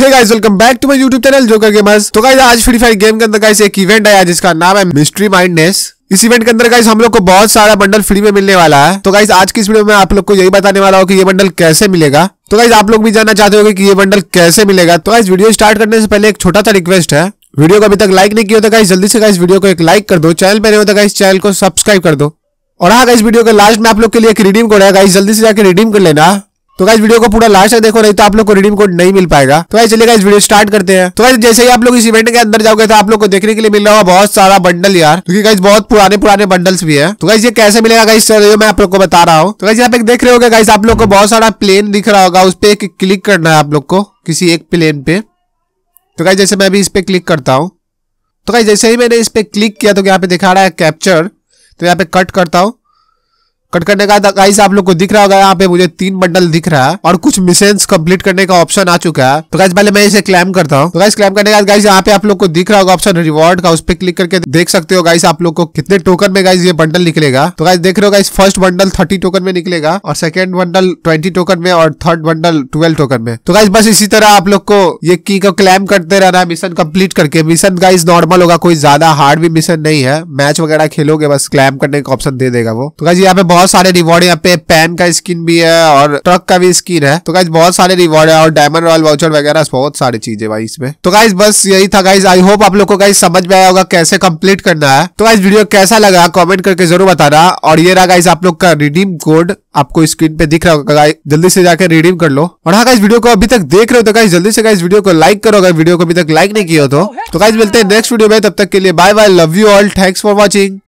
hey guys welcome back to my YouTube channel Joker Gamers तो guys आज Free Fire game के अंदर guys एक इवेंट आया जिसका नाम है मिस्ट्री माइंडनेस इस इवेंट के अंदर गाइस हम लोग को बहुत सारा बंडल फ्री में मिलने वाला है तो गाइस आज की इस वीडियो में आप लोग को यही बताने वाला हूँ कि ये बंडल कैसे मिलेगा तो गाइस आप लोग भी जानना चाहते हो कि ये बंडल कैसे मिलेगा तो गाइस वीडियो स्टार्ट करने से पहले एक छोटा सा रिक्वेस्ट है वीडियो को अभी तक लाइक नहीं किया होता तो गाइस जल्दी से गाइस वीडियो को एक लाइक कर दो चैनल पर नहीं होता गाइस चैनल को सब्सक्राइब कर दो और हाँ गाइस वीडियो के लास्ट में आप लोग के लिए एक रिडीम कोड है गाइस जल्दी से जाकर रिडीम कर लेना तो गाइस वीडियो को पूरा लास्ट तक देखो नहीं तो आप लोग को रिडीम कोड नहीं मिल पाएगा तो गाइस चलिए गाइज वीडियो स्टार्ट करते हैं तो गाइस जैसे ही आप लोग इस इवेंट के अंदर जाओगे तो आप लोग को देखने के लिए मिल रहा होगा बहुत सारा बंडल यार क्योंकि गाइस बहुत पुराने पुराने बंडल्स भी है तो गाइस ये कैसे मिलेगा गाइज मैं आप लोग को बता रहा हूँ तो गाइस यहाँ पे देख रहे हो गाइस आप लोग को बहुत सारा प्लेन दिख रहा होगा उस पर एक क्लिक करना है आप लोग को किसी एक प्लेन पे तो गाइस जैसे मैं अभी इस पे क्लिक करता हूँ तो गाइस जैसे ही मैंने इस पे क्लिक किया तो यहाँ पे दिखा रहा है कैप्चर तो यहाँ पे कट करता हूँ कट करने का गाइस आप लोग को दिख रहा होगा यहाँ पे मुझे तीन बंडल दिख रहा है और कुछ मिशन कंप्लीट करने का ऑप्शन आ चुका है तो गाइस पहले मैं इसे क्लेम करता हूँ तो गाइस क्लेम करने का गाइस यहाँ पे आप लोग को दिख रहा होगा ऑप्शन रिवॉर्ड का उस पर क्लिक करके देख सकते हो गाइस आप लोग को कितने टोकन में गाइस ये बंडल निकलेगा तो गाइस देख रहे हो guys first bundle thirty token में निकलेगा और सेकंड बंडल ट्वेंटी टोकन में और थर्ड बंडल ट्वेल्व टोकन में तो गाइस बस इसी तरह आप लोग को ये की को क्लेम करते रहना है मिशन कम्प्लीट करके मिशन गाइस नॉर्मल होगा कोई ज्यादा हार्ड भी मिशन नहीं है मैच वगैरह खेलोगे बस क्लेम करने का ऑप्शन दे देगा वो तो गाइस यहाँ पे बहुत सारे रिवॉर्ड यहाँ पे पैन का स्किन भी है और ट्रक का भी स्किन है तो गाइज बहुत सारे रिवॉर्ड है और डायमंड रॉयल वाउचर वगैरह बहुत सारी चीजें भाई इसमें तो गाइज बस यही था गाइज आई होप आप लोग को गाइज समझ में आया होगा कैसे कम्प्लीट करना है तो गाइज वीडियो कैसा लगा कॉमेंट करके जरूर बताना और ये रहा गाइज आप लोग का रिडीम कोड आपको स्क्रीन पे दिख रहा होगा जल्दी से जाकर रिडीम कर लो और हाँ इस वीडियो को अभी तक देख रहे हो तो गाइज जल्दी से गाइज वीडियो को लाइक करो अगर वीडियो को अभी तक लाइक नहीं किया तो गाइज तो मिलते हैं नेक्स्ट वीडियो में तब तक के लिए bye bye love you all thanks for watching